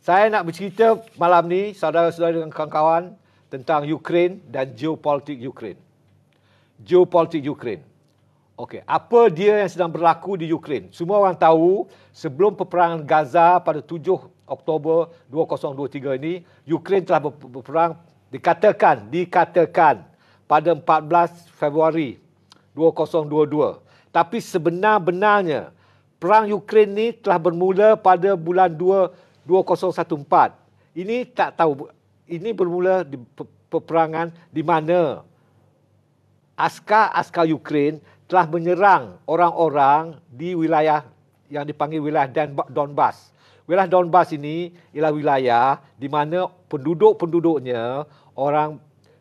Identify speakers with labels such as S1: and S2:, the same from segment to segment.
S1: Saya nak bercerita malam ni saudara-saudara dengan kawan-kawan tentang Ukraine dan geopolitik Ukraine. Geopolitik Ukraine. Okey, apa dia yang sedang berlaku di Ukraine? Semua orang tahu sebelum peperangan Gaza pada 7 Oktober 2023 ini, Ukraine telah berperang dikatakan dikatakan pada 14 Februari 2022. Tapi sebenar-benarnya perang Ukraine ni telah bermula pada bulan 2 2014. Ini tak tahu ini bermula di peperangan di mana askar-askar Ukraine telah menyerang orang-orang di wilayah yang dipanggil wilayah Donbas. Wilayah Donbas ini ialah wilayah di mana penduduk-penduduknya orang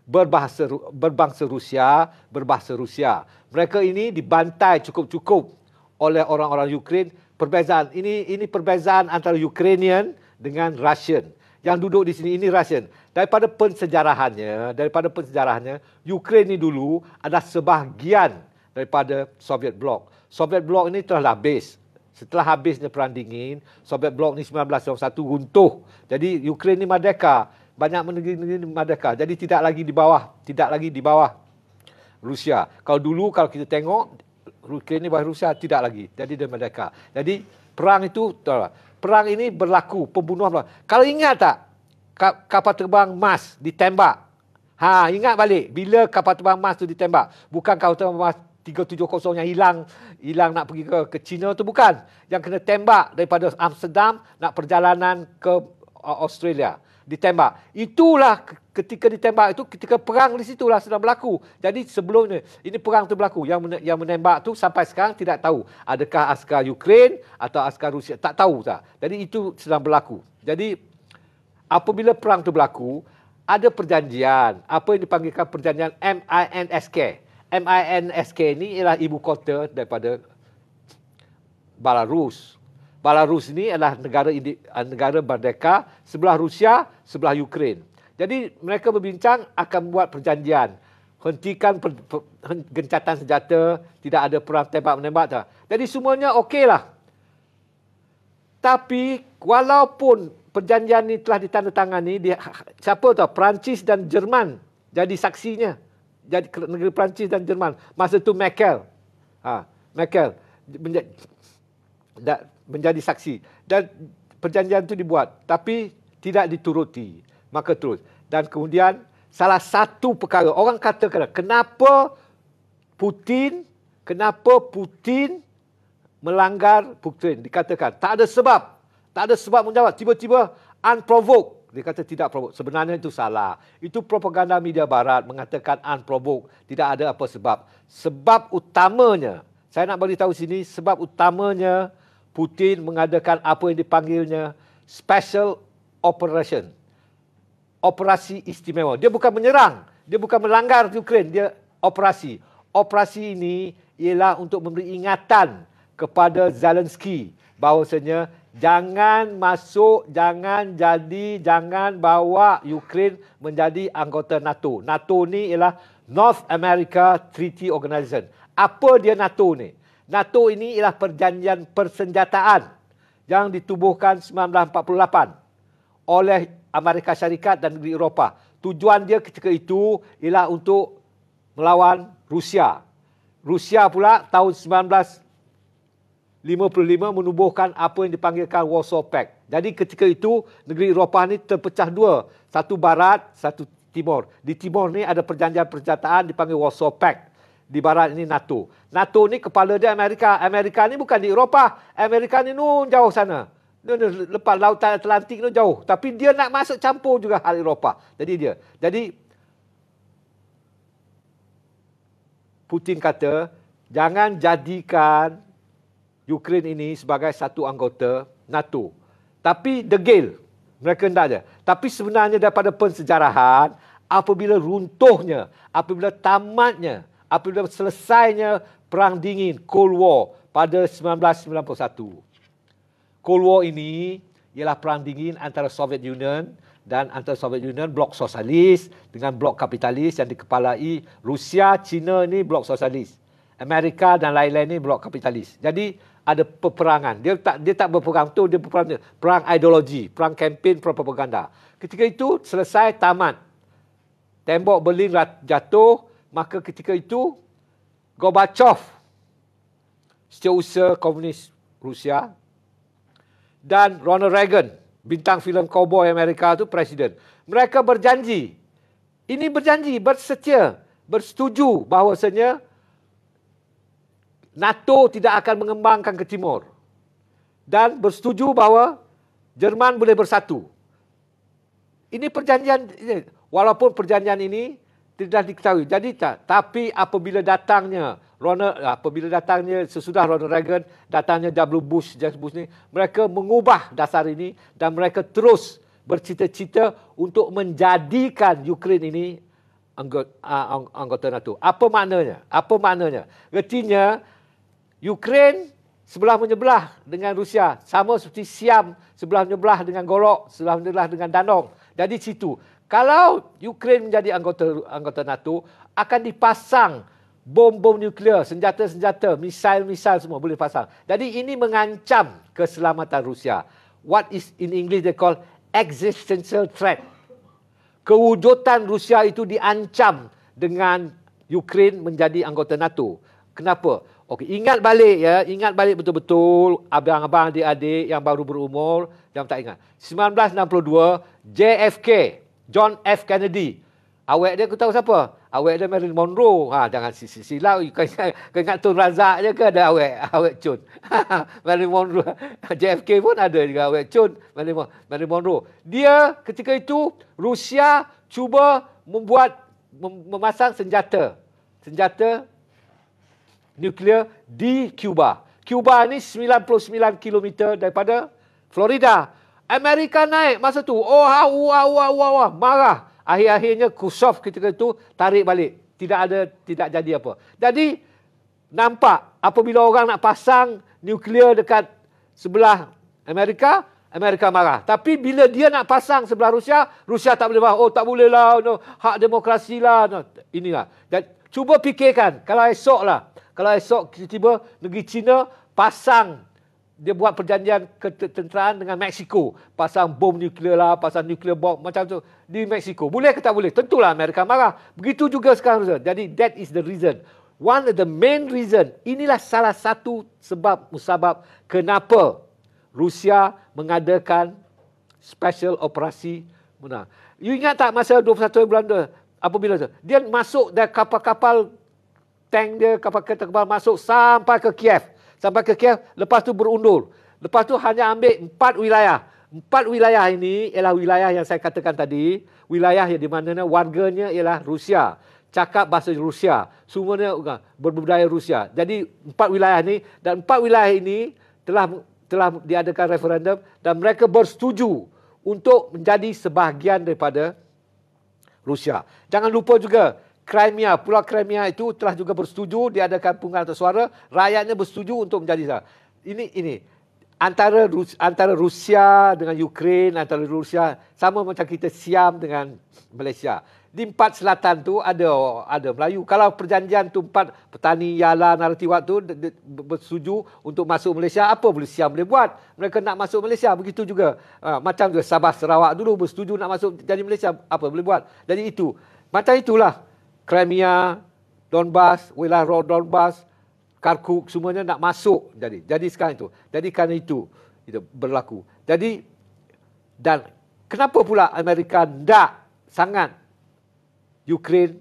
S1: berbahasa berbangsa Rusia, berbahasa Rusia. Mereka ini dibantai cukup-cukup oleh orang-orang Ukraine perbezaan ini ini perbezaan antara Ukrainian dengan Russian yang duduk di sini ini Russian daripada pensejarahannya daripada pensejarahannya Ukraine ini dulu adalah sebahagian daripada Soviet bloc Soviet bloc ini telah habis setelah habisnya perang dingin Soviet bloc ini 1991 runtuh jadi Ukraine ini merdeka banyak negeri-negeri merdeka jadi tidak lagi di bawah tidak lagi di bawah Rusia kalau dulu kalau kita tengok Ukraine ini bahawa Rusia tidak lagi. Jadi dia merdeka. Jadi perang itu perang ini berlaku pembunuhan. Kalau ingat tak kapal terbang Mas ditembak. Ha, ingat balik bila kapal terbang Mas tu ditembak. Bukan kapal terbang Mas 370 yang hilang hilang nak pergi ke, ke China tu bukan yang kena tembak daripada Amsterdam nak perjalanan ke uh, Australia ditembak. Itulah ketika ditembak itu ketika perang di situ lah sedang berlaku. Jadi sebelumnya ini perang tu berlaku yang yang menembak tu sampai sekarang tidak tahu adakah askar Ukraine atau askar Rusia tak tahu tak. Jadi itu sedang berlaku. Jadi apabila perang tu berlaku ada perjanjian apa yang dipanggilkan perjanjian MINSK. MINSK ini ialah ibu kota daripada Belarus. Belarus ini adalah negara ah, negara merdeka sebelah Rusia, sebelah Ukraine. Jadi mereka berbincang akan buat perjanjian hentikan per, per, gencatan senjata, tidak ada perang tembak-menembak dah. Jadi semuanya okeylah. Tapi walaupun perjanjian ini telah ditandatangani di siapa tahu Perancis dan Jerman jadi saksinya. Jadi negeri Perancis dan Jerman masa tu Merkel. Ha, Merkel menjadi menjadi saksi dan perjanjian itu dibuat tapi tidak dituruti maka terus dan kemudian salah satu perkara orang kata kenapa Putin kenapa Putin melanggar Putin dikatakan tak ada sebab tak ada sebab menjawab tiba-tiba unprovoked dia kata tidak provoke. Sebenarnya itu salah. Itu propaganda media barat mengatakan unprovoked Tidak ada apa sebab. Sebab utamanya, saya nak beritahu sini, sebab utamanya Putin mengadakan apa yang dipanggilnya special operation. Operasi istimewa. Dia bukan menyerang, dia bukan melanggar Ukraine, dia operasi. Operasi ini ialah untuk memberi ingatan kepada Zelensky bahawasanya jangan masuk, jangan jadi, jangan bawa Ukraine menjadi anggota NATO. NATO ni ialah North America Treaty Organization. Apa dia NATO ni? NATO ini ialah perjanjian persenjataan yang ditubuhkan 1948 oleh Amerika Syarikat dan negeri Eropah. Tujuan dia ketika itu ialah untuk melawan Rusia. Rusia pula tahun 1955 menubuhkan apa yang dipanggilkan Warsaw Pact. Jadi ketika itu negeri Eropah ini terpecah dua. Satu barat, satu timur. Di timur ni ada perjanjian persenjataan dipanggil Warsaw Pact di barat ini NATO. NATO ni kepala dia Amerika. Amerika ni bukan di Eropah. Amerika ni nun jauh sana. Nun lepas lautan Atlantik nun jauh. Tapi dia nak masuk campur juga hal Eropah. Jadi dia. Jadi Putin kata jangan jadikan Ukraine ini sebagai satu anggota NATO. Tapi degil. Mereka tidak ada. Tapi sebenarnya daripada pensejarahan, apabila runtuhnya, apabila tamatnya apabila selesainya Perang Dingin, Cold War pada 1991. Cold War ini ialah Perang Dingin antara Soviet Union dan antara Soviet Union blok sosialis dengan blok kapitalis yang dikepalai Rusia, China ni blok sosialis. Amerika dan lain-lain ni blok kapitalis. Jadi ada peperangan. Dia tak dia tak berperang tu dia berperang perang ideologi, perang kempen propaganda. Ketika itu selesai tamat. Tembok Berlin jatuh, maka ketika itu Gorbachev setiausaha komunis Rusia dan Ronald Reagan bintang filem cowboy Amerika itu presiden mereka berjanji ini berjanji bersetia bersetuju bahawasanya NATO tidak akan mengembangkan ke timur dan bersetuju bahawa Jerman boleh bersatu ini perjanjian walaupun perjanjian ini tidak diketahui. Jadi tak. Tapi apabila datangnya Ronald, apabila datangnya sesudah Ronald Reagan, datangnya W. Bush, James Bush ni, mereka mengubah dasar ini dan mereka terus bercita-cita untuk menjadikan Ukraine ini anggota, anggota NATO. Apa maknanya? Apa maknanya? Gertinya, Ukraine sebelah menyebelah dengan Rusia. Sama seperti Siam sebelah menyebelah dengan Golok, sebelah menyebelah dengan Danong. Jadi situ. Kalau Ukraine menjadi anggota anggota NATO, akan dipasang bom-bom nuklear, senjata-senjata, misail-misail semua boleh pasang. Jadi ini mengancam keselamatan Rusia. What is in English they call existential threat. Kewujudan Rusia itu diancam dengan Ukraine menjadi anggota NATO. Kenapa? Okey, ingat balik ya, ingat balik betul-betul abang-abang adik-adik yang baru berumur yang tak ingat. 1962 JFK John F. Kennedy. Awak dia aku tahu siapa? Awak dia Marilyn Monroe. Ha, jangan silau. Kau ingat, kau ingat Tun Razak je ke ada awak? Awak cun. Marilyn Monroe. JFK pun ada juga awak cun. Marilyn Monroe. Dia ketika itu Rusia cuba membuat mem- memasang senjata. Senjata nuklear di Cuba. Cuba ni 99 km daripada Florida. Amerika naik masa tu. Oh, wah, wah, uh, wah, uh, wah, uh, marah. Akhir-akhirnya Khrushchev ketika itu tarik balik. Tidak ada, tidak jadi apa. Jadi, nampak apabila orang nak pasang nuklear dekat sebelah Amerika, Amerika marah. Tapi bila dia nak pasang sebelah Rusia, Rusia tak boleh marah. Oh, tak boleh lah. No, hak demokrasi lah. No, inilah. Dan cuba fikirkan, kalau esok lah, kalau esok tiba-tiba negeri China pasang dia buat perjanjian ketenteraan dengan Mexico pasang bom nuklear lah pasang nuklear bomb macam tu di Mexico boleh ke tak boleh tentulah Amerika marah begitu juga sekarang jadi that is the reason one of the main reason inilah salah satu sebab musabab kenapa Rusia mengadakan special operasi mana you ingat tak masa 21 bulan tu apabila tu dia masuk dari kapal-kapal tank dia kapal kereta kapal masuk sampai ke Kiev sampai ke Kiev, lepas tu berundur lepas tu hanya ambil empat wilayah empat wilayah ini ialah wilayah yang saya katakan tadi wilayah yang di mana warganya ialah Rusia cakap bahasa Rusia semuanya berbudaya Rusia jadi empat wilayah ini dan empat wilayah ini telah telah diadakan referendum dan mereka bersetuju untuk menjadi sebahagian daripada Rusia. Jangan lupa juga Crimea, Pulau Crimea itu telah juga bersetuju diadakan pungutan atau suara, rakyatnya bersetuju untuk menjadi sah. Ini ini antara Rus, antara Rusia dengan Ukraine, antara Rusia sama macam kita Siam dengan Malaysia. Di empat selatan tu ada ada Melayu. Kalau perjanjian tu empat petani Yala Naratiwak waktu bersetuju untuk masuk Malaysia, apa boleh Siam boleh buat? Mereka nak masuk Malaysia begitu juga. Ha, macam juga Sabah Sarawak dulu bersetuju nak masuk jadi Malaysia, apa boleh buat? Jadi itu. Macam itulah. Crimea, Donbas, wilayah Rol Donbas, Kharkuk semuanya nak masuk jadi. Jadi sekarang itu. Jadi kerana itu itu berlaku. Jadi dan kenapa pula Amerika tak sangat Ukraine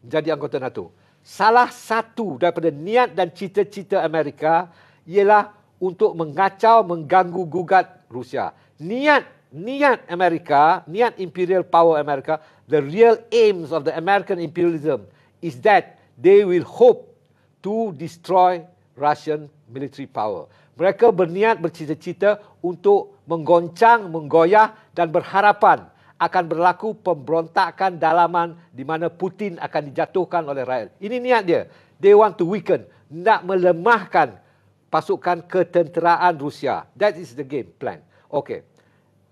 S1: menjadi anggota NATO? Salah satu daripada niat dan cita-cita Amerika ialah untuk mengacau, mengganggu gugat Rusia. Niat niat Amerika, niat imperial power Amerika the real aims of the American imperialism is that they will hope to destroy Russian military power. Mereka berniat bercita-cita untuk menggoncang, menggoyah dan berharapan akan berlaku pemberontakan dalaman di mana Putin akan dijatuhkan oleh rakyat. Ini niat dia. They want to weaken, nak melemahkan pasukan ketenteraan Rusia. That is the game plan. Okay.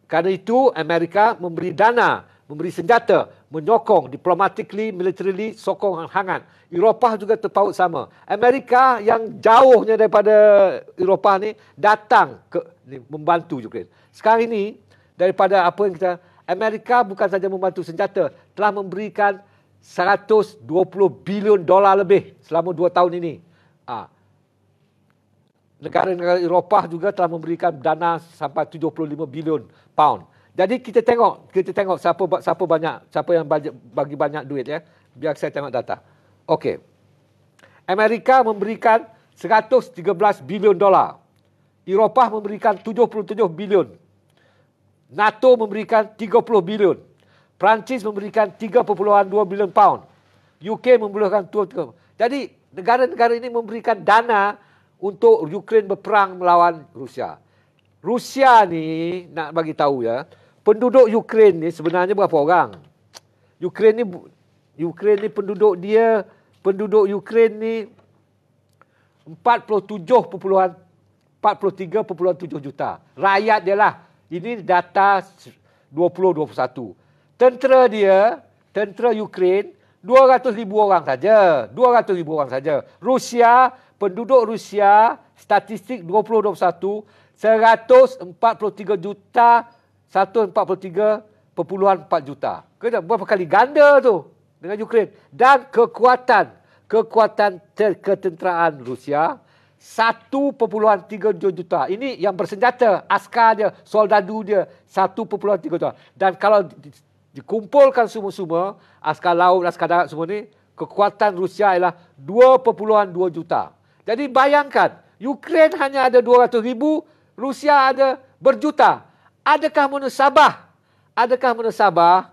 S1: Kerana itu, Amerika memberi dana memberi senjata, menyokong diplomatically, militarily, sokong hangat. Eropah juga terpaut sama. Amerika yang jauhnya daripada Eropah ni datang ke ni, membantu Ukraine. Sekarang ini daripada apa yang kita Amerika bukan saja membantu senjata, telah memberikan 120 bilion dolar lebih selama dua tahun ini. Ha. Negara-negara Eropah juga telah memberikan dana sampai 75 bilion pound. Jadi kita tengok, kita tengok siapa siapa banyak, siapa yang bagi banyak duit ya. Biar saya tengok data. Okey. Amerika memberikan 113 bilion dolar. Eropah memberikan 77 bilion. NATO memberikan 30 bilion. Perancis memberikan 3.2 bilion pound. UK memberikan 2. Jadi negara-negara ini memberikan dana untuk Ukraine berperang melawan Rusia. Rusia ni nak bagi tahu ya, penduduk Ukraine ni sebenarnya berapa orang? Ukraine ni Ukraine ni penduduk dia, penduduk Ukraine ni 47.43.7 juta. Rakyat dia lah. Ini data 2021. Tentera dia, tentera Ukraine 200 ribu orang saja. 200 ribu orang saja. Rusia, penduduk Rusia, statistik 2021, 143 juta 143.4 juta. Kena berapa kali ganda tu dengan Ukraine dan kekuatan kekuatan ter- ketenteraan Rusia 1.3 juta. Ini yang bersenjata, askar dia, soldadu dia 1.3 juta. Dan kalau dikumpulkan semua-semua, askar laut, askar darat semua ni, kekuatan Rusia ialah 2.2 juta. Jadi bayangkan, Ukraine hanya ada 200 ribu, Rusia ada berjuta. Adakah munasabah? Adakah munasabah?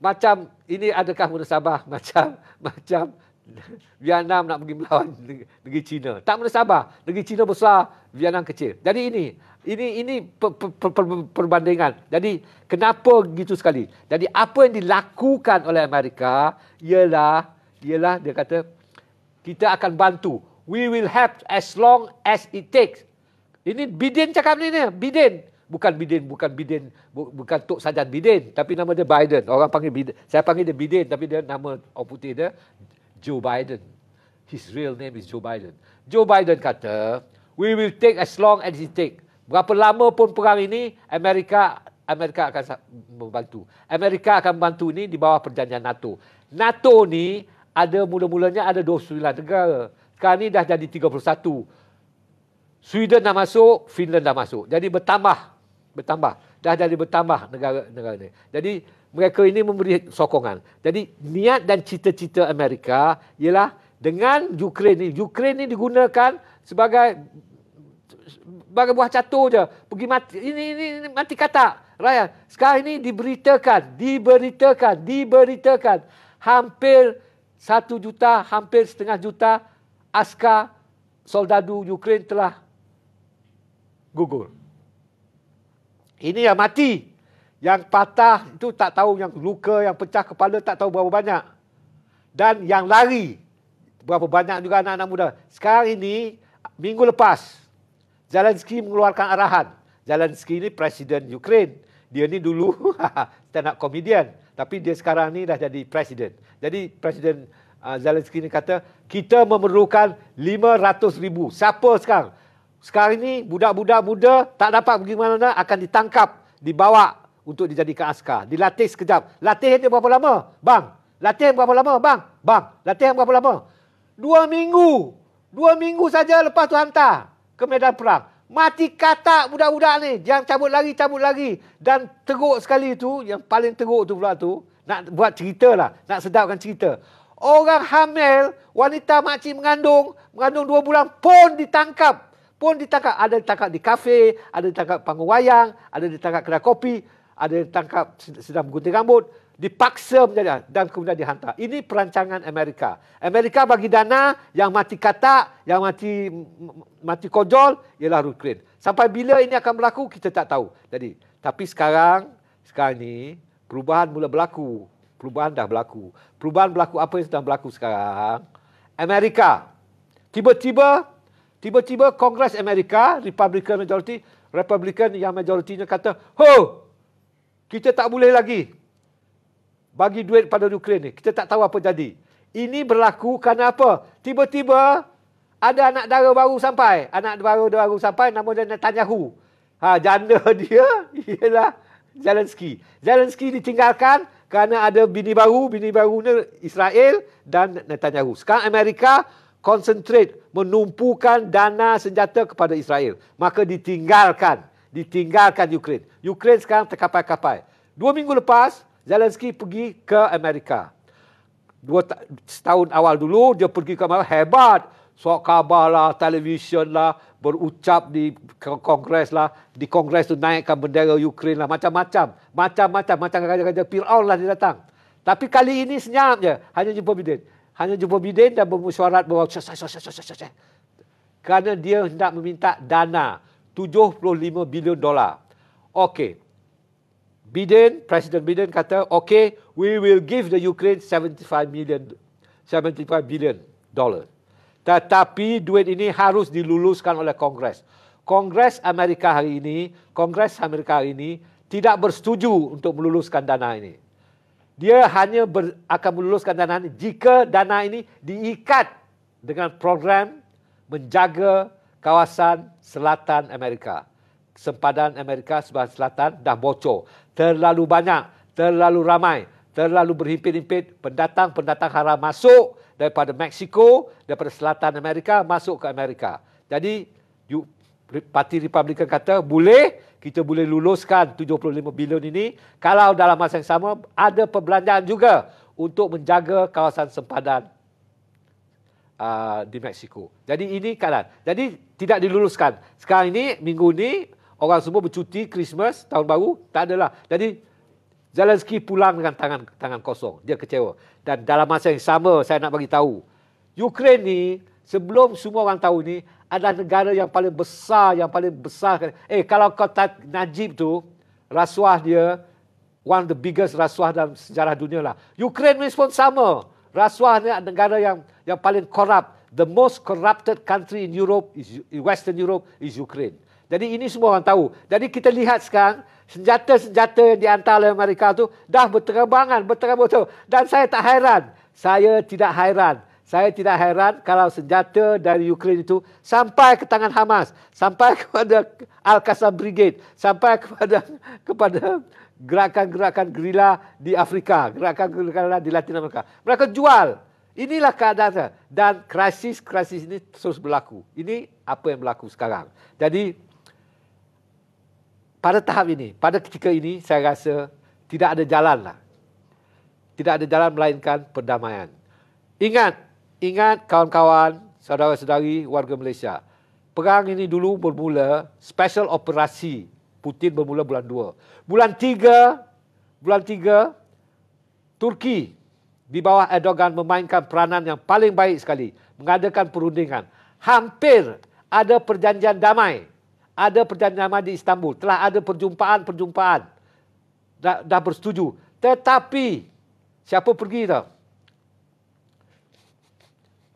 S1: Macam ini adakah munasabah? Macam macam Vietnam nak pergi melawan negeri China? Tak munasabah. Negeri China besar, Vietnam kecil. Jadi ini ini ini per, per, per, perbandingan. Jadi kenapa gitu sekali? Jadi apa yang dilakukan oleh Amerika ialah ialah dia kata kita akan bantu. We will help as long as it takes. Ini Biden cakap ni ni. Biden Bukan Biden bukan Bidin, bukan Tok Sajan Biden, Tapi nama dia Biden. Orang panggil Biden, Saya panggil dia Biden, Tapi dia nama orang putih dia Joe Biden. His real name is Joe Biden. Joe Biden kata, we will take as long as it take. Berapa lama pun perang ini, Amerika Amerika akan membantu. Amerika akan membantu ini di bawah perjanjian NATO. NATO ni ada mula-mulanya ada 29 negara. Sekarang ni dah jadi 31. Sweden dah masuk, Finland dah masuk. Jadi bertambah, bertambah. Dah dari bertambah negara-negara ini. Jadi mereka ini memberi sokongan. Jadi niat dan cita-cita Amerika ialah dengan Ukraine ini. Ukraine ini digunakan sebagai sebagai buah catur je. Pergi mati, ini, ini, ini mati kata rakyat. Sekarang ini diberitakan, diberitakan, diberitakan. Hampir satu juta, hampir setengah juta askar soldadu Ukraine telah gugur. Ini yang mati. Yang patah itu tak tahu yang luka, yang pecah kepala tak tahu berapa banyak. Dan yang lari berapa banyak juga anak-anak muda. Sekarang ini minggu lepas Zelensky mengeluarkan arahan. Zelensky ini presiden Ukraine. Dia ni dulu stand up comedian tapi dia sekarang ni dah jadi presiden. Jadi presiden uh, Zelensky ni kata kita memerlukan ribu. Siapa sekarang? Sekarang ini budak-budak muda tak dapat pergi mana-mana akan ditangkap, dibawa untuk dijadikan askar, dilatih sekejap. Latih dia berapa lama? Bang, latih berapa lama? Bang, bang, latih berapa lama? Dua minggu. Dua minggu saja lepas tu hantar ke medan perang. Mati kata budak-budak ni. Jangan cabut lagi, cabut lagi. Dan teruk sekali tu, yang paling teruk tu pula tu, nak buat cerita lah, nak sedapkan cerita. Orang hamil, wanita makcik mengandung, mengandung dua bulan pun ditangkap pun ditangkap. Ada ditangkap di kafe, ada ditangkap panggung wayang, ada ditangkap kedai kopi, ada ditangkap sedang menggunting rambut. Dipaksa menjadi dan kemudian dihantar. Ini perancangan Amerika. Amerika bagi dana yang mati katak, yang mati mati kojol ialah Ukraine. Sampai bila ini akan berlaku kita tak tahu. Jadi tapi sekarang sekarang ini perubahan mula berlaku. Perubahan dah berlaku. Perubahan berlaku apa yang sedang berlaku sekarang? Amerika tiba-tiba Tiba-tiba Kongres Amerika, Republican majority, Republican yang majoritinya kata, ho, kita tak boleh lagi bagi duit pada Ukraine ni. Kita tak tahu apa jadi. Ini berlaku kerana apa? Tiba-tiba ada anak dara baru sampai. Anak baru baru sampai, nama dia Netanyahu. Ha, janda dia ialah Zelensky. Zelensky ditinggalkan kerana ada bini baru. Bini barunya Israel dan Netanyahu. Sekarang Amerika concentrate menumpukan dana senjata kepada Israel. Maka ditinggalkan, ditinggalkan Ukraine. Ukraine sekarang terkapai-kapai. Dua minggu lepas, Zelensky pergi ke Amerika. Dua ta- setahun awal dulu, dia pergi ke Amerika. Hebat! Soal khabar lah, televisyen lah, berucap di kongres lah. Di kongres tu naikkan bendera Ukraine lah. Macam-macam. Macam-macam. Macam macam macam macam macam macam raja Fir'aun lah dia datang. Tapi kali ini senyap je. Hanya jumpa Biden hanya jumpa bidin dan bermusyarat bahawa syah, syah, syah, syah, kerana dia hendak meminta dana 75 bilion dolar. Okey. Biden, Presiden Biden kata, okay, we will give the Ukraine 75 million, 75 billion dollar. Tetapi duit ini harus diluluskan oleh Kongres. Kongres Amerika hari ini, Kongres Amerika hari ini tidak bersetuju untuk meluluskan dana ini dia hanya ber, akan meluluskan dana ini jika dana ini diikat dengan program menjaga kawasan selatan Amerika. Sempadan Amerika sebelah selatan dah bocor. Terlalu banyak, terlalu ramai, terlalu berhimpit-himpit pendatang-pendatang haram masuk daripada Mexico, daripada selatan Amerika masuk ke Amerika. Jadi, Parti Republikan kata boleh, kita boleh luluskan 75 bilion ini kalau dalam masa yang sama ada perbelanjaan juga untuk menjaga kawasan sempadan uh, di Mexico. Jadi ini keadaan. Jadi tidak diluluskan. Sekarang ini, minggu ini, orang semua bercuti Christmas, tahun baru, tak adalah. Jadi Zelensky pulang dengan tangan tangan kosong. Dia kecewa. Dan dalam masa yang sama, saya nak bagi tahu, Ukraine ni, sebelum semua orang tahu ni, adalah negara yang paling besar, yang paling besar. Eh, kalau kota Najib tu, rasuah dia, one the biggest rasuah dalam sejarah dunia lah. Ukraine pun sama. Rasuah ni negara yang yang paling korup. The most corrupted country in Europe, is, in Western Europe, is Ukraine. Jadi ini semua orang tahu. Jadi kita lihat sekarang, senjata-senjata yang diantar oleh Amerika tu dah berterbangan, berterbangan betul. Dan saya tak hairan. Saya tidak hairan. Saya tidak heran kalau senjata dari Ukraine itu sampai ke tangan Hamas, sampai kepada Al-Qassam Brigade, sampai kepada kepada gerakan-gerakan gerila di Afrika, gerakan-gerakan gerila di Latin Amerika. Mereka jual. Inilah keadaan Dan krisis-krisis ini terus berlaku. Ini apa yang berlaku sekarang. Jadi, pada tahap ini, pada ketika ini, saya rasa tidak ada jalan lah. Tidak ada jalan melainkan perdamaian. Ingat, Ingat kawan-kawan, saudara-saudari warga Malaysia. Perang ini dulu bermula special operasi Putin bermula bulan 2. Bulan 3, bulan 3 Turki di bawah Erdogan memainkan peranan yang paling baik sekali mengadakan perundingan. Hampir ada perjanjian damai. Ada perjanjian damai di Istanbul. Telah ada perjumpaan-perjumpaan. Dah, dah bersetuju. Tetapi siapa pergi tahu?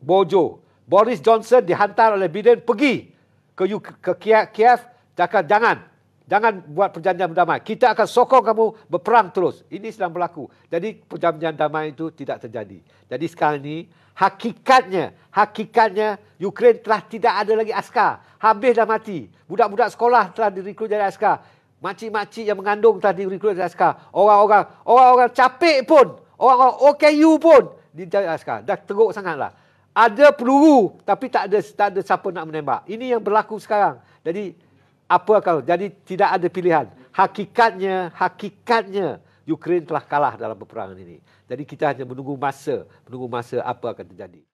S1: Bojo. Boris Johnson dihantar oleh Biden pergi ke ke Kiev cakap jangan jangan buat perjanjian damai. Kita akan sokong kamu berperang terus. Ini sedang berlaku. Jadi perjanjian damai itu tidak terjadi. Jadi sekarang ini hakikatnya hakikatnya Ukraine telah tidak ada lagi askar. Habis dah mati. Budak-budak sekolah telah direkrut jadi askar. Makcik-makcik yang mengandung telah direkrut jadi askar. Orang-orang orang-orang capek pun, orang-orang OKU pun dijadikan askar. Dah teruk sangatlah ada peluru tapi tak ada tak ada siapa nak menembak. Ini yang berlaku sekarang. Jadi apa kalau jadi tidak ada pilihan. Hakikatnya hakikatnya Ukraine telah kalah dalam peperangan ini. Jadi kita hanya menunggu masa, menunggu masa apa akan terjadi.